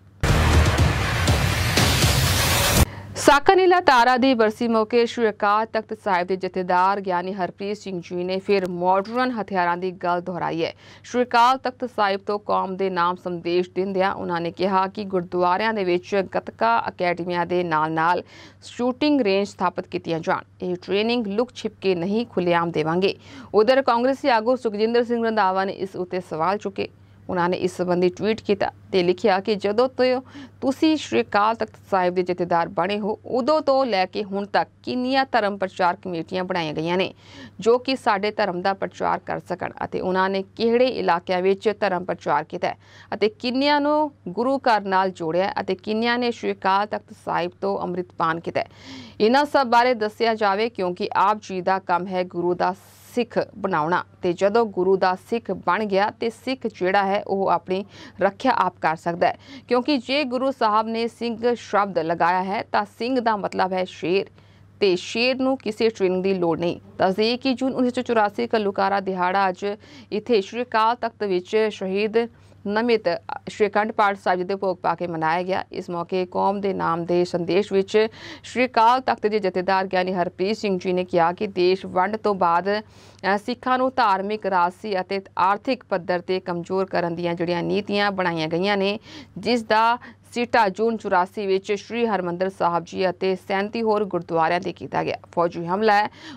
ਸਾਕਨੀਲਾ ਤਾਰਾ ਦੀ ਵਰਸੀ ਮੌਕੇ ਸ਼੍ਰੀ ਅਕਾਲ ਤਖਤ ਸਾਹਿਬ ਦੇ ਜਥੇਦਾਰ ਗਿਆਨੀ ਹਰਪ੍ਰੀਤ ਸਿੰਘ ਜੀ ਨੇ ਫਿਰ ਮਾਡਰਨ ਹਥਿਆਰਾਂ ਦੀ ਗੱਲ ਦੁਹਰਾਈ ਹੈ ਸ਼੍ਰੀ ਅਕਾਲ ਤਖਤ ਸਾਹਿਬ ਤੋਂ ਕੌਮ ਦੇ ਨਾਮ ਸੰਦੇਸ਼ ਦਿੰਦਿਆਂ ਉਹਨਾਂ ਨੇ ਕਿਹਾ ਕਿ ਗੁਰਦੁਆਰਿਆਂ ਦੇ ਵਿੱਚ ਗਤਕਾ ਅਕੈਡਮੀਆਂ ਦੇ ਨਾਲ-ਨਾਲ ਸ਼ੂਟਿੰਗ ਰੇਂਜ ਸਥਾਪਿਤ ਕੀਤੀਆਂ ਜਾਣ ਇਹ ਟ੍ਰੇਨਿੰਗ ਲੁਕ ਛਿਪ ਕੇ ਨਹੀਂ ਖੁੱਲੇਆਮ ਦੇਵਾਂਗੇ ਉਧਰ ਕਾਂਗਰਸੀ ਆਗੂ ਸੁਖਜਿੰਦਰ ਸਿੰਘ ਰੰਧਾਵਾ ਨੇ ਇਸ ਉੱਤੇ ਸਵਾਲ ਚੁੱਕੇ ਉਹਨਾਂ ਨੇ ਇਸ ਸੰਬੰਧੀ ਟਵੀਟ ਕੀਤਾ ਤੇ ਲਿਖਿਆ ਕਿ ਜਦੋਂ ਤੋਂ ਤੁਸੀਂ ਸ਼੍ਰੀ ਅਕਾਲ ਤਖਤ ਸਾਹਿਬ ਦੇ ਜਥੇਦਾਰ ਬਣੇ ਹੋ ਉਦੋਂ ਤੋਂ ਲੈ ਕੇ ਹੁਣ ਤੱਕ ਕਿੰਨੀਆਂ ਧਰਮ ਪ੍ਰਚਾਰ ਕਮੇਟੀਆਂ ਬਣਾਈਆਂ ਗਈਆਂ ਨੇ ਜੋ ਕਿ ਸਾਡੇ ਧਰਮ ਦਾ ਪ੍ਰਚਾਰ ਕਰ ਸਕਣ ਅਤੇ ਉਹਨਾਂ ਨੇ ਕਿਹੜੇ ਇਲਾਕਿਆਂ ਵਿੱਚ ਧਰਮ ਪ੍ਰਚਾਰ ਕੀਤਾ ਅਤੇ ਕਿੰਨਿਆਂ ਨੂੰ ਗੁਰੂ ਘਰ ਨਾਲ ਜੋੜਿਆ ਅਤੇ ਕਿੰਨਿਆਂ ਨੇ ਸ਼੍ਰੀ ਅਕਾਲ ਤਖਤ ਸਾਹਿਬ ਤੋਂ ਅੰਮ੍ਰਿਤਪਾਨ ਕੀਤਾ ਇਹਨਾਂ ਸਭ ਬਾਰੇ ਦੱਸਿਆ ਜਾਵੇ ਕਿਉਂਕਿ ਆਪ ਜੀ ਦਾ ਕੰਮ ਹੈ ਗੁਰੂ ਦਾ ਸਿੱਖ ਬਣਾਉਣਾ ਤੇ ਜਦੋਂ ਗੁਰੂ ਦਾ ਸਿੱਖ ਬਣ ਗਿਆ ਤੇ ਸਿੱਖ ਜਿਹੜਾ ਹੈ ਉਹ ਆਪਣੀ ਰੱਖਿਆ ਆਪ ਕਰ ਸਕਦਾ ਹੈ ਕਿਉਂਕਿ ਜੇ ਗੁਰੂ ਸਾਹਿਬ ਨੇ ਸਿੰਘ ਸ਼ਬਦ ਲਗਾਇਆ ਹੈ ਤਾਂ ਸਿੰਘ ਦਾ ਮਤਲਬ ਹੈ ਸ਼ੇਰ ਤੇ ਸ਼ੇਰ ਨੂੰ ਕਿਸੇ ਟ੍ਰੇਨਿੰਗ ਦੀ ਲੋੜ ਨਹੀਂ ਦੱਸਦੇ ਕਿ ਜੂਨ 1984 ਕਲੂਕਾਰਾ ਦਿਹਾੜਾ ਅੱਜ ਇੱਥੇ ਸ਼੍ਰੀ ਅਕਾਲ ਤਖਤ ਵਿੱਚ ਸ਼ਹੀਦ ਨਮਿਤ ਸ਼੍ਰੀਕੰਡ ਪਾਠ ਸਾਹਿਬ ਦੇ ਭੋਗ ਪਾ ਕੇ ਮਨਾਇਆ ਗਿਆ ਇਸ ਮੌਕੇ ਕੌਮ ਦੇ ਨਾਮ ਦੇ ਸੰਦੇਸ਼ ਵਿੱਚ ਸ਼੍ਰੀ ਕਾਲ ਤਖਤ ਦੇ ਜਥੇਦਾਰ ਗਿਆਨੀ ਹਰਪ੍ਰੀਤ ਸਿੰਘ ਜੀ ਨੇ ਕਿਹਾ ਕਿ ਦੇਸ਼ ਵੰਡ ਤੋਂ ਬਾਅਦ ਸਿੱਖਾਂ ਨੂੰ ਧਾਰਮਿਕ ਰਾਸੀ ਅਤੇ ਆਰਥਿਕ ਪੱਧਰ ਤੇ ਕਮਜ਼ੋਰ ਕਰਨ ਦੀਆਂ ਜਿਹੜੀਆਂ ਨੀਤੀਆਂ ਬਣਾਈਆਂ ਗਈਆਂ ਨੇ ਜਿਸ ਦਾ ਸੀਟਾ ਜੂਨ 84 ਵਿੱਚ ਸ੍ਰੀ ਹਰਮੰਦਰ ਸਾਹਿਬ ਜੀ ਅਤੇ 37 ਹੋਰ ਗੁਰਦੁਆਰਿਆਂ ਤੇ ਕੀਤਾ ਗਿਆ ਫੌਜੀ ਹਮਲਾ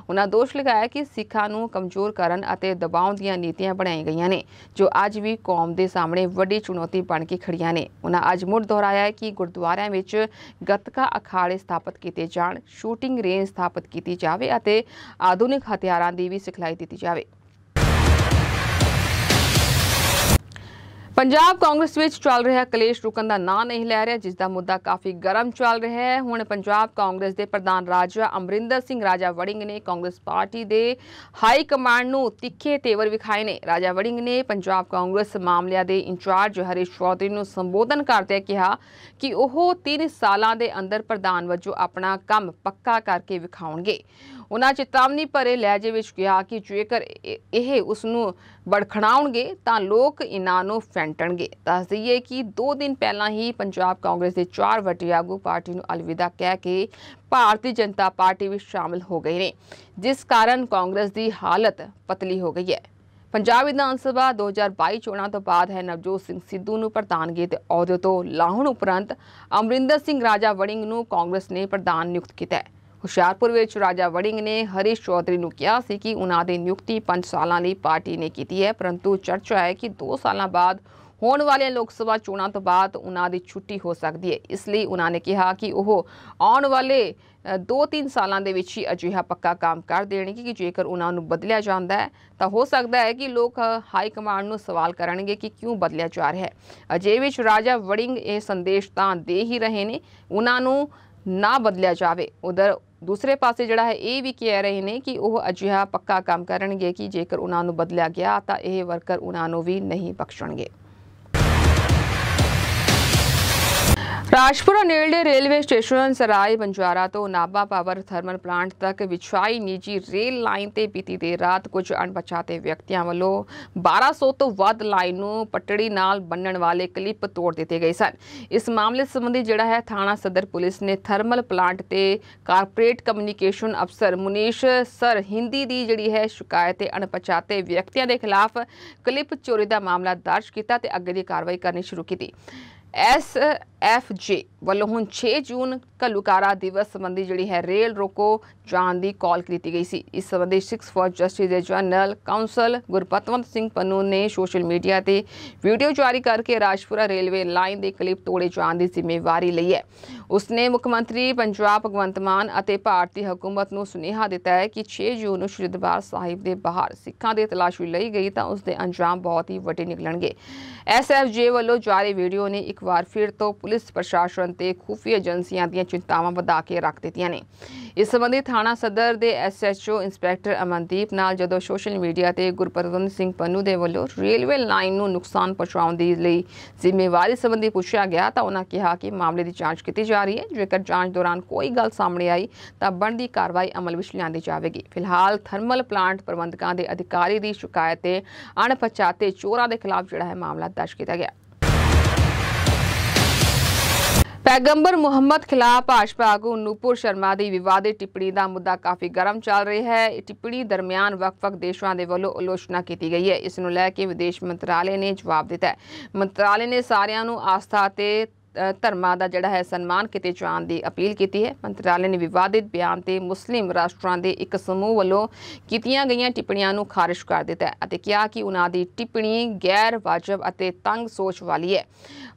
ਉਹਨਾਂ ਦੋਸ਼ ਲਗਾਇਆ ਕਿ ਸਿੱਖਾਂ ਨੂੰ ਕਮਜ਼ੋਰ ਕਰਨ ਅਤੇ ਦਬਾਉਣ ਦੀਆਂ ਨੀਤੀਆਂ ਬਣਾਈਆਂ ਗਈਆਂ ਨੇ ਜੋ ਅੱਜ ਵੀ ਕੌਮ ਦੇ ਸਾਹਮਣੇ ਵੱਡੀ ਚੁਣੌਤੀ ਬਣ ਕੇ ਖੜੀਆਂ ਨੇ ਉਹਨਾਂ ਅੱਜ ਮੁੜ ਦੁਹਰਾਇਆ ਕਿ ਗੁਰਦੁਆਰਿਆਂ ਵਿੱਚ ਗੱਤਕਾ ਅਖਾੜੇ ਸਥਾਪਿਤ ਕੀਤੇ ਜਾਣ ਸ਼ੂਟਿੰਗ ਰੇਂਜ ਸਥਾਪਿਤ ਕੀਤੀ ਜਾਵੇ ਅਤੇ ਆਧੁਨਿਕ ਹਥਿਆਰਾਂ ਦੀ ਵੀ ਸਿਖਲਾਈ ਦਿੱਤੀ ਜਾਵੇ ਪੰਜਾਬ ਕਾਂਗਰਸ ਵਿੱਚ ਚੱਲ ਰਿਹਾ ਕਲੇਸ਼ ਰੁਕਣ ਦਾ ਨਾਂ ਨਹੀਂ ਲੈ ਰਿਹਾ ਜਿਸ ਦਾ ਮੁੱਦਾ ਕਾਫੀ ਗਰਮ ਚੱਲ ਰਿਹਾ ਹੈ ਹੁਣ ਪੰਜਾਬ ਕਾਂਗਰਸ ਦੇ ਪ੍ਰਧਾਨ ਰਾਜਾ ਅਮਰਿੰਦਰ ਸਿੰਘ ਰਾਜਾ ਵੜਿੰਗ ਨੇ ਕਾਂਗਰਸ ਪਾਰਟੀ ਦੇ ਹਾਈ ਕਮਾਂਡ ਨੂੰ ਤਿੱਖੇ ਤੇਵਰ ਵਿਖਾਏ ਨੇ ਰਾਜਾ ਵੜਿੰਗ ਨੇ ਪੰਜਾਬ ਕਾਂਗਰਸ ਮਾਮਲਿਆਂ ਦੇ ਇੰਚਾਰਜ ਹਰੀਸ਼ ਚੌਧਰੀ ਨੂੰ ਸੰਬੋਧਨ ਕਰਦੇ ਕਿਹਾ ਕਿ ਉਹ 3 ਸਾਲਾਂ ਦੇ ਅੰਦਰ ਪ੍ਰਧਾਨ ਵਜੋਂ ਆਪਣਾ ਕੰਮ ਪੱਕਾ ਕਰਕੇ ਵਿਖਾਉਣਗੇ ਉਹਨਾਂ ਚੇਤਾਵਨੀ ਭਰੇ ਲਹਿਜੇ ਵਿੱਚ ਕਿਹਾ ਕਿ ਜੇਕਰ ਇਹ ਉਸ ਨੂੰ ਬੜਖਣਾਉਣਗੇ ਤਾਂ ਲੋਕ ਇਹਨਾਂ ਨੂੰ ਫੈਂਟਣਗੇ ਦੱਸ ਦਈਏ ਕਿ 2 ਦਿਨ ਪਹਿਲਾਂ ਹੀ ਪੰਜਾਬ ਕਾਂਗਰਸ ਦੇ ਚਾਰ ਵੱਡੇ ਆਗੂ ਪਾਰਟੀ ਨੂੰ ਅਲਵਿਦਾ ਕਹਿ ਕੇ ਭਾਰਤੀ ਜਨਤਾ ਪਾਰਟੀ ਵਿੱਚ ਸ਼ਾਮਲ ਹੋ ਗਏ ਨੇ ਜਿਸ ਕਾਰਨ ਕਾਂਗਰਸ ਦੀ ਹਾਲਤ ਪਤਲੀ ਹੋ ਗਈ ਹੈ ਪੰਜਾਬ ਵਿਧਾਨ ਸਭਾ 2022 ਚੋਣਾਂ ਤੋਂ ਬਾਅਦ ਹੈ ਨਵਜੋਤ ਸਿੰਘ ਸਿੱਧੂ ਨੂੰ ਪ੍ਰਧਾਨਗੀ ਦੇ ਅਹੁਦੇ ਤੋਂ ਲਾਹਣ ਉਪਰੰਤ ਅਮਰਿੰਦਰ ਸਿੰਘ ਰਾਜਾ ਵੜਿੰਗ ਨੂੰ ਕਾਂਗਰਸ ਨੇ ਪ੍ਰਧਾਨ ਨਿਯੁਕਤ ਕੀਤਾ ਹੈ ਹੁਸ਼ਿਆਰਪੁਰ ਵਿੱਚ ਰਾਜਾ ਵੜਿੰਗ ਨੇ ਹਰੀਸ਼ ਚੌਧਰੀ ਨੂੰ ਕਿਹਾ ਸੀ ਕਿ ਉਹਨਾਂ ਦੀ ਨਿਯੁਕਤੀ 5 ਸਾਲਾਂ ਲਈ ਪਾਰਟੀ ਨੇ ਕੀਤੀ ਹੈ ਪਰੰਤੂ ਚਰਚਾ ਹੈ ਕਿ 2 ਸਾਲਾਂ ਬਾਅਦ ਹੋਣ ਵਾਲੀਆਂ ਲੋਕ ਸਭਾ ਚੋਣਾਂ ਤੋਂ ਬਾਅਦ ਉਹਨਾਂ ਦੀ ਛੁੱਟੀ ਹੋ ਸਕਦੀ ਹੈ ਇਸ ਲਈ ਉਹਨਾਂ ਨੇ ਕਿਹਾ ਕਿ ਉਹ ਆਉਣ ਵਾਲੇ 2-3 ਸਾਲਾਂ ਦੇ ਵਿੱਚ ਹੀ ਅਜਿਹਾ ਪੱਕਾ ਕੰਮ ਕਰ ਦੇਣਗੇ ਕਿ ਜੇਕਰ ਉਹਨਾਂ ਨੂੰ ਬਦਲਿਆ ਜਾਂਦਾ ਹੈ ਤਾਂ ਹੋ ਸਕਦਾ ਹੈ ਕਿ ਲੋਕ ਹਾਈ ਕਮਾਂਡ ਨੂੰ ਸਵਾਲ ਕਰਨਗੇ ਕਿ ਕਿਉਂ ਬਦਲਿਆ ਜਾ ਰਿਹਾ ਹੈ ਅਜੇ ਵਿੱਚ ਰਾਜਾ ਵੜਿੰਗ ਇਹ ਸੰਦੇਸ਼ ਤਾਂ ਦੇ ਹੀ ਰਹੇ ਨੇ ਉਹਨਾਂ ਨੂੰ ਨਾ ਬਦਲਿਆ ਜਾਵੇ ਉਧਰ ਦੂਸਰੇ ਪਾਸੇ ਜਿਹੜਾ ਹੈ ਇਹ ਵੀ ਕਹਿ ਰਹੇ ਨੇ ਕਿ ਉਹ ਅਜਿਹਾ ਪੱਕਾ ਕੰਮ ਕਰਨਗੇ ਕਿ ਜੇਕਰ ਉਹਨਾਂ ਨੂੰ ਬਦਲਿਆ ਗਿਆ ਤਾਂ ਇਹ ਵਰਕਰ ਉਹਨਾਂ ਨੂੰ ਵੀ ਨਹੀਂ ਬਖਸ਼ਣਗੇ ਰਾਜਪੁਰਾ ਨੇੜਲੇ ਰੇਲਵੇ ਸਟੇਸ਼ਨ ਸਰਾਈ ਬੰਜਾਰਾ ਤੋਂ ਨਾਬਾ ਪਾਵਰ ਥਰਮਲ ਪਲਾਂਟ ਤੱਕ ਵਿਛਾਈ ਨੀਜੀ ਰੇਲ ਲਾਈਨ ਤੇ ਪੀਤੀ ਦੇ ਰਾਤ ਕੁਝ ਅਣਪਛਾਤੇ ਵਿਅਕਤੀਆਂ ਵੱਲੋਂ 1200 ਤੋਂ ਵੱਧ ਲਾਈਨ ਨੂੰ ਪਟੜੀ ਨਾਲ ਬੰਨਣ ਵਾਲੇ ਕਲਿੱਪ ਤੋੜ ਦਿੱਤੇ ਗਏ ਸਨ ਇਸ ਮਾਮਲੇ ਸੰਬੰਧੀ ਜਿਹੜਾ ਹੈ ਥਾਣਾ ਸਦਰ ਪੁਲਿਸ ਨੇ ਥਰਮਲ ਪਲਾਂਟ ਤੇ ਕਾਰਪੋਰੇਟ ਕਮਿਊਨੀਕੇਸ਼ਨ ਅਫਸਰ ਮੁਨੀਸ਼ ਸਰ ਹਿੰਦੀ ਦੀ ਜਿਹੜੀ ਹੈ ਸ਼ਿਕਾਇਤ ਤੇ ਅਣਪਛਾਤੇ ਵਿਅਕਤੀਆਂ ਦੇ ਖਿਲਾਫ ਕਲਿੱਪ ਚੋਰੀ ਦਾ ਮਾਮਲਾ ਦਰਜ ਕੀਤਾ ਤੇ ਅੱਗੇ ਦੀ ਕਾਰਵਾਈ ਕਰਨੀ ਸ਼ੁਰੂ ਕੀਤੀ ਐਸ ਐਫ ਵੱਲੋਂ ਹੁਣ 6 ਜੂਨ ਕਲੂਕਾਰਾ ਦਿਵਸ ਸੰਬੰਧੀ ਜਿਹੜੀ ਹੈ ਰੇਲ ਰੋਕੋ ਜਾਣ ਦੀ ਕਾਲ ਕੀਤੀ ਗਈ ਸੀ ਇਸ ਸੰਬੰਧੀ 6 ਫਾਰ ਜਸਟਿਸ ਦੇ ਜਨਰਲ ਕਾਉਂਸਲ ਗੁਰਪਤਵੰਤ ਸਿੰਘ ਪੰਨੂ ਨੇ ਸੋਸ਼ਲ ਮੀਡੀਆ ਤੇ ਵੀਡੀਓ ਜਾਰੀ ਕਰਕੇ ਰਾਜਪੁਰਾ ਰੇਲਵੇ ਲਾਈਨ ਦੇ ਕਲਿੱਪ ਤੋੜੇ ਜਾਣ ਦੀ ਜ਼ਿੰਮੇਵਾਰੀ ਲਈ ਹੈ ਉਸਨੇ ਮੁੱਖ ਮੰਤਰੀ ਪੰਜਾਬ ਭਗਵੰਤ ਮਾਨ ਅਤੇ ਭਾਰਤੀ ਹਕੂਮਤ ਨੂੰ ਸੁਨੇਹਾ ਦਿੱਤਾ ਹੈ ਕਿ 6 ਜੂਨ ਨੂੰ ਸ਼੍ਰੀ ਦਰਬਾਰ ਸਾਹਿਬ ਦੇ ਬਾਹਰ ਸਿੱਖਾਂ ਦੀ ਤਲਾਸ਼ੀ ਲਈ ਗਈ ਤਾਂ ਉਸ ਦੇ ਅੰਜਾਮ ਬਹੁਤ ਹੀ ਵੱਡੇ ਨਿਕਲਣਗੇ ਐਸਐਫਜੇ ਵੱਲੋਂ ਜਾਰੀ ਵੀਡੀਓ ਨੇ ਇੱਕ ਵਾਰ ਫਿਰ ਤੋਂ ਪੁਲਿਸ ਪ੍ਰਸ਼ਾਸਨ ਤੇ ਖੂਫੀ ਏਜੰਸੀਆਂ ਦੀਆਂ ਚਿੰਤਾਵਾਂ ਵਧਾ ਕੇ ਰੱਖ ਦਿੱਤੀਆਂ ਨੇ ਇਸ ਸੰਬੰਧੀ ਥਾਣਾ ਸਦਰ ਦੇ ਐਸਐਚਓ ਇੰਸਪੈਕਟਰ ਅਮਨਦੀਪ ਨਾਲ ਜਦੋਂ ਸੋਸ਼ਲ ਮੀਡੀਆ ਤੇ ਗੁਰਪ੍ਰਵੰਦ ਸਿੰਘ ਪੰਨੂ ਦੇ ਵੱਲੋਂ ਰੇਲਵੇ ਲਾਈਨ ਨੂੰ ਨੁਕਸਾਨ ਪਹੁੰਚਾਉਣ ਦੀ ਲਈ ਜ਼ਿੰਮੇਵਾਰੀ ਸੰਬੰਧੀ ਪੁੱਛਿਆ ਗਿਆ ਤਾਂ ਉਹਨਾਂ ਕਿਹਾ ਕਿ ਮਾਮਲੇ ਦੀ ਜਾਂਚ ਕੀਤੀ ਜਾ ਰਹੀ ਹੈ ਜੇਕਰ ਜਾਂਚ ਦੌਰਾਨ ਕੋਈ ਗੱਲ ਸਾਹਮਣੇ ਆਈ ਤਾਂ ਬਣਦੀ ਕਾਰਵਾਈ ਅਮਲ ਵਿੱਚ ਲਿਆਂਦੀ ਜਾਵੇਗੀ ਫਿਲਹਾਲ ਥਰਮਲ ਪਲਾਂਟ ਪ੍ਰਬੰਧਕਾਂ ਦੇ ਅਧਿਕਾਰੀ ਦੀ ਸ਼ਿਕਾਇਤ ਤੇ ਅਣਪਛਾਤੇ ਚੋਰਾਂ ਦੇ ਖਿਲਾਫ ਜਿਹੜਾ ਹੈ ਮਾਮਲਾ ਦਰਜ ਕੀਤਾ ਗਿਆ ਪੈਗੰਬਰ ਮੁਹੰਮਦ ਖਿਲਾਫ ਭਾਜਪਾ ਆਗੂ ਨੂਪੁਰ ਸ਼ਰਮਾ ਦੀ ਵਿਵਾਦੇ ਟਿੱਪਣੀ ਦਾ ਮੁੱਦਾ ਕਾਫੀ ਗਰਮ ਚੱਲ ਰਿਹਾ ਹੈ ਇਹ ਟਿੱਪਣੀ ਦਰਮਿਆਨ ਵਕਫ ਦੇਸ਼ਾਂ ਦੇ ਵੱਲੋਂ ਆਲੋਚਨਾ ਕੀਤੀ ਗਈ ਹੈ ਇਸ ਨੂੰ ਲੈ ਕੇ ਵਿਦੇਸ਼ ਮੰਤਰਾਲੇ ਨੇ ਜਵਾਬ ਦਿੱਤਾ ਹੈ ਮੰਤਰਾਲੇ ਨੇ ਸਾਰਿਆਂ ਨੂੰ ਆਸਥਾ ਤੇ ਧਰਮਾਂ ਦਾ ਜਿਹੜਾ ਹੈ ਸਨਮਾਨ ਕਿਤੇ ਜਾਣ ਦੀ ਅਪੀਲ ਕੀਤੀ ਹੈ ਮੰਤਰਾਲੇ ਨੇ ਵਿਵਾਦਿਤ ਬਿਆਨ ਤੇ ਮੁਸਲਿਮ ਰਾਸ਼ਟਰਾਂ ਦੇ ਇੱਕ ਸਮੂਹ ਵੱਲੋਂ ਕੀਤੀਆਂ ਗਈਆਂ ਟਿੱਪਣੀਆਂ ਨੂੰ ਖਾਰਜ ਕਰ ਦਿੱਤਾ ਹੈ ਅਤੇ ਕਿਹਾ ਕਿ ਉਹਨਾਂ ਦੀ ਟਿੱਪਣੀ ਗੈਰ ਵਾਜਬ ਅਤੇ ਤੰਗ ਸੋਚ ਵਾਲੀ ਹੈ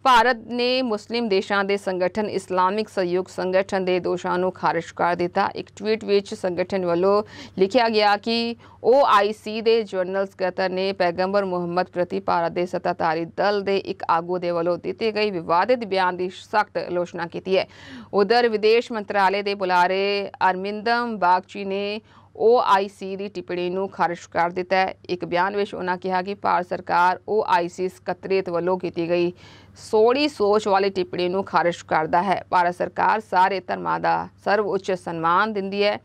ਭਾਰਤ ਨੇ ਮੁਸਲਿਮ ਦੇਸ਼ਾਂ ਦੇ ਸੰਗਠਨ ਇਸਲਾਮਿਕ ਸਹਿਯੋਗ ਸੰਗਠਨ ਦੇ ਦੋਸ਼ਾਂ ਨੂੰ ਖਾਰਜ ਕਰ ਦਿੱਤਾ ਇੱਕ ਟਵੀਟ ਵਿੱਚ ਸੰਗਠਨ ਵੱਲੋਂ ਲਿਖਿਆ ਗਿਆ ਕਿ OIC ਦੇ ਜਰਨਲਸ ਕਤਰ ਨੇ ਪੈਗੰਬਰ ਮੁਹੰਮਦ ਪ੍ਰਤੀ ਭਾਰਤ ਦੇ ਸਤਾਤਾਰੀ ਦਲ ਦੇ ਇੱਕ ਆਗੂ ਦੇ ਵੱਲੋਂ ਦਿੱਤੇ ਗਏ ਵਿਵਾਦਿਤ ਬਿਆਨ ਬਿਆਨ ਦੀ ਸਖਤ ਆਲੋਚਨਾ ਕੀਤੀ ਹੈ ਉਧਰ ਵਿਦੇਸ਼ ਮੰਤਰਾਲੇ ਦੇ ਬੁਲਾਰੇ ਅਰਮਿੰਦਮ ਬਾਗਚੀ ਨੇ OIC ਦੀ ਟਿੱਪਣੀ ਨੂੰ ਖਾਰਜ ਕਰ ਦਿੱਤਾ ਹੈ ਇੱਕ ਬਿਆਨ ਵਿੱਚ ਉਹਨਾਂ ਕਿਹਾ ਕਿ ਭਾਰਤ ਸਰਕਾਰ OIC ਸਕੱਤਰੇਤ ਵੱਲੋਂ ਕੀਤੀ ਗਈ ਸੋੜੀ ਸੋਚ ਵਾਲੀ ਟਿੱਪਣੀ ਨੂੰ ਖਾਰਜ ਕਰਦਾ ਹੈ ਭਾਰਤ ਸਰਕਾਰ ਸਾਰੇ ਧਰਮਾਂ ਦਾ ਸਰਵਉੱਚ ਸਨਮਾਨ ਦਿੰਦੀ ਹੈ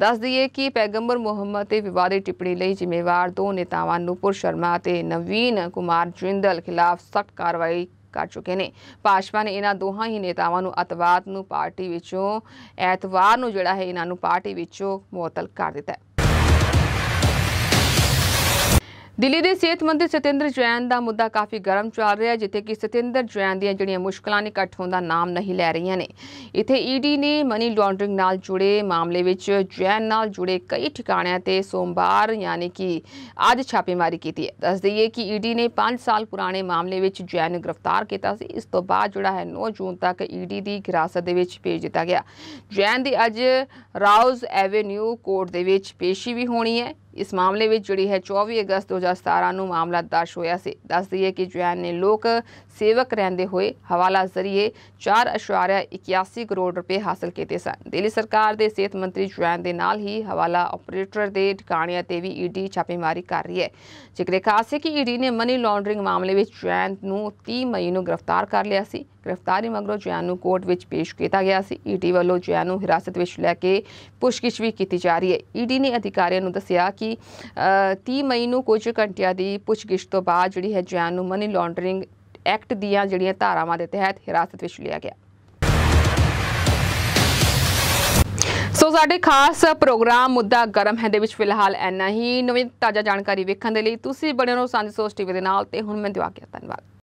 ਦੱਸ ਦਈਏ ਕਿ ਪੈਗੰਬਰ ਮੁਹੰਮਦ ਤੇ ਵਿਵਾਦਿਤ ਟਿੱਪਣੀ ਲਈ ਜ਼ਿੰਮੇਵਾਰ ਦੋ ਨੇਤਾਵਾਂ ਨੂਪੁਰ ਸ਼ਰਮਾ ਤੇ ਨਵੀਨ ਕੁਮਾਰ ਜਿੰਦਲ ਖਿਲਾਫ ਸਖਤ ਕਾਰਵਾਈ ਕਰ ਚੁੱਕੇ ਨੇ ਭਾਜਪਾ ਨੇ ਇਹਨਾਂ ਦੋਹਾਂ ਹੀ ਨੇਤਾਵਾਂ ਨੂੰ ਅਤਵਾਦ ਨੂੰ ਪਾਰਟੀ ਵਿੱਚੋਂ ਐਤਵਾਰ ਨੂੰ ਜਿਹੜਾ ਹੈ ਇਹਨਾਂ ਨੂੰ ਪਾਰਟੀ ਵਿੱਚੋਂ ਮੁਅਤਲ ਕਰ ਦਿੱਤਾ ਦਿੱਲੀ ਦੇ ਸਿਹਤ ਮੰਤਰੀ ਸਤਿੰਦਰ ਜੈਨ ਦਾ ਮੁੱਦਾ ਕਾਫੀ ਗਰਮ ਚੱਲ ਰਿਹਾ ਜਿੱਥੇ ਕਿ ਸਤਿੰਦਰ ਜੈਨ ਦੀਆਂ ਜਿਹੜੀਆਂ ਮੁਸ਼ਕਲਾਂ ਨੇ ਇਕੱਠ ਹੋਣ ਦਾ ਨਾਮ ਨਹੀਂ ਲੈ ਰਹੀਆਂ ਨੇ ਇੱਥੇ ਈਡੀ e ਨੇ ਮਨੀ ਲਾਂਡਰਿੰਗ ਨਾਲ ਜੁੜੇ ਮਾਮਲੇ ਵਿੱਚ ਜੈਨ ਨਾਲ ਜੁੜੇ ਕਈ ਠਿਕਾਣਿਆਂ ਤੇ ਸੋਮਵਾਰ ਯਾਨੀ ਕਿ ਅੱਜ ਛਾਪੇਮਾਰੀ ਕੀਤੀ ਹੈ ਦੱਸ ਦਈਏ ਕਿ ਈਡੀ e ਨੇ 5 ਸਾਲ ਪੁਰਾਣੇ ਮਾਮਲੇ ਵਿੱਚ ਜੈਨ ਨੂੰ ਗ੍ਰਿਫਤਾਰ ਕੀਤਾ ਸੀ ਇਸ ਤੋਂ ਬਾਅਦ ਜਿਹੜਾ ਹੈ 9 ਜੂਨ ਤੱਕ ਈਡੀ e ਦੀ ਹਿਰਾਸਤ ਦੇ ਵਿੱਚ ਭੇਜ ਦਿੱਤਾ ਗਿਆ ਜੈਨ ਦੀ ਅੱਜ ਰਾਉਜ਼ ਐਵੇਨਿਊ ਕੋਰਟ ਦੇ ਵਿੱਚ ਪੇਸ਼ੀ ਵੀ ਹੋਣੀ ਹੈ ਇਸ ਮਾਮਲੇ ਵਿੱਚ ਜਿਹੜੀ ਹੈ 24 ਅਗਸਤ 2017 ਨੂੰ ਮਾਮਲਾ ਦਰਜ ਹੋਇਆ ਸੀ ਦੱਸ ਦਈਏ ਕਿ ਜੁਆਨ ਨੇ ਲੋਕ ਸੇਵਕ ਰਹਿੰਦੇ ਹੋਏ ਹਵਾਲਾ ਜ਼ਰੀਏ 4.81 ਕਰੋੜ ਰੁਪਏ ਹਾਸਲ ਕੀਤੇ ਸਨ ਦਿੱਲੀ ਸਰਕਾਰ ਦੇ ਸਿਹਤ ਮੰਤਰੀ ਜੁਆਨ ਦੇ ਨਾਲ ਹੀ ਹਵਾਲਾ ਆਪਰੇਟਰ ਦੇ ਟਿਕਾਣਿਆਂ ਤੇ ਵੀ ਈਡੀ ਛਾਪੇਮਾਰੀ ਕਰ ਰਹੀ ਹੈ ਜ਼ਿਕਰੇ ਖਾਸ ਹੈ ਕਿ ਈਡੀ ਨੇ ਮਨੀ ਲਾਂਡਰਿੰਗ ਮਾਮਲੇ ਵਿੱਚ ਜੁਆਨ ਨੂੰ 30 ਮਈ ਨੂੰ ਗ੍ਰਿਫਤਾਰ ਕਰ ਲਿਆ ਸੀ ਗ੍ਰਿਫਤਾਰੀ ਮਗਰੋਂ ਜੁਆਨ ਨੂੰ ਕੋਰਟ ਵਿੱਚ ਪੇਸ਼ ਕੀਤਾ ਗਿਆ ਸੀ ਈਡੀ ਵੱਲੋਂ ਜੁਆਨ ਨੂੰ ਹਿਰਾਸਤ ਵਿੱਚ ਲੈ ਕੇ ਪੁੱਛਗਿੱਛ ਵੀ ਕੀਤੀ ਜਾ ਰਹੀ ਹੈ ਈਡੀ ਨੇ ਅਧਿਕਾਰੀਆਂ ਨੂੰ ਦੱਸਿਆ ਕਿ ਕਿ 30 ਮਈ ਨੂੰ ਕੁਝ ਘੰਟਿਆਂ ਦੀ ਪੁੱਛਗਿੱਛ ਤੋਂ ਬਾਅਦ ਜਿਹੜੀ ਹੈ ਜੈਨ ਨੂੰ ਮਨੀ ਲਾਂਡਰਿੰਗ ਐਕਟ ਦੀਆਂ ਜਿਹੜੀਆਂ ਧਾਰਾਵਾਂ ਦੇ ਤਹਿਤ ਹਿਰਾਸਤ ਵਿੱਚ ਲਿਆ ਗਿਆ ਸੋ ਸਾਡੇ ਖਾਸ ਪ੍ਰੋਗਰਾਮ ਮੁੱਦਾ ਗਰਮ ਹੈ ਦੇ ਵਿੱਚ ਫਿਲਹਾਲ ਐਨਾ ਹੀ ਨਵੀਂ ਤਾਜ਼ਾ ਜਾਣਕਾਰੀ ਵੇਖਣ ਦੇ ਲਈ ਤੁਸੀਂ ਬਣੇ ਰਹੋ ਸਾਂਝੀ ਟੀਵੀ ਦੇ ਨਾਲ ਤੇ ਹੁਣ ਮੈਂ ਦਿਵਾ ਕੇ ਧੰਨਵਾਦ